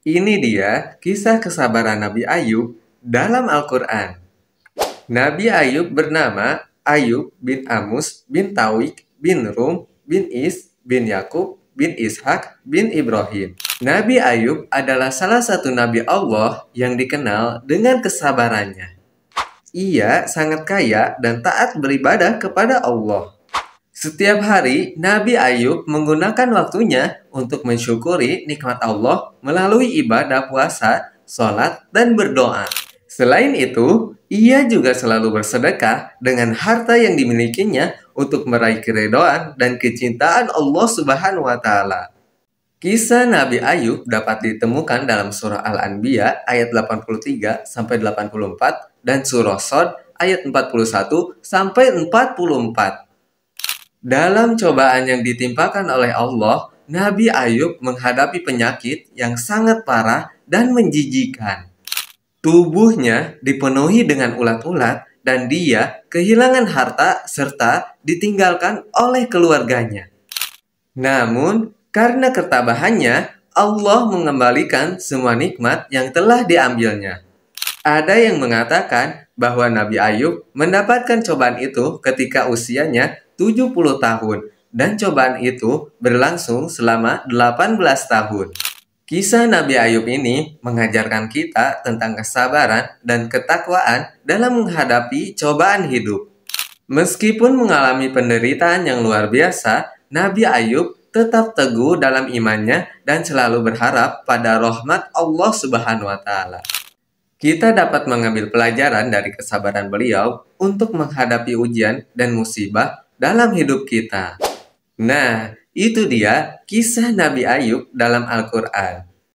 Ini dia kisah kesabaran Nabi Ayub dalam Al-Quran. Nabi Ayub bernama Ayub bin Amus bin Tawik bin Rum bin Is bin Yakub bin Ishak bin Ibrahim. Nabi Ayub adalah salah satu nabi Allah yang dikenal dengan kesabarannya. Ia sangat kaya dan taat beribadah kepada Allah. Setiap hari, Nabi Ayub menggunakan waktunya untuk mensyukuri nikmat Allah melalui ibadah puasa, sholat, dan berdoa. Selain itu, ia juga selalu bersedekah dengan harta yang dimilikinya untuk meraih keredoan dan kecintaan Allah Subhanahu wa Ta'ala. Kisah Nabi Ayub dapat ditemukan dalam surah Al-Anbiya ayat 83 sampai 84 dan surah Sod ayat 41 sampai 44. Dalam cobaan yang ditimpakan oleh Allah, Nabi Ayub menghadapi penyakit yang sangat parah dan menjijikan. Tubuhnya dipenuhi dengan ulat-ulat dan dia kehilangan harta serta ditinggalkan oleh keluarganya. Namun, karena ketabahannya, Allah mengembalikan semua nikmat yang telah diambilnya. Ada yang mengatakan bahwa Nabi Ayub mendapatkan cobaan itu ketika usianya 70 tahun dan cobaan itu berlangsung selama 18 tahun. Kisah Nabi Ayub ini mengajarkan kita tentang kesabaran dan ketakwaan dalam menghadapi cobaan hidup. Meskipun mengalami penderitaan yang luar biasa, Nabi Ayub tetap teguh dalam imannya dan selalu berharap pada rahmat Allah Subhanahu wa taala. Kita dapat mengambil pelajaran dari kesabaran beliau untuk menghadapi ujian dan musibah dalam hidup kita. Nah, itu dia kisah Nabi Ayub dalam Al-Quran.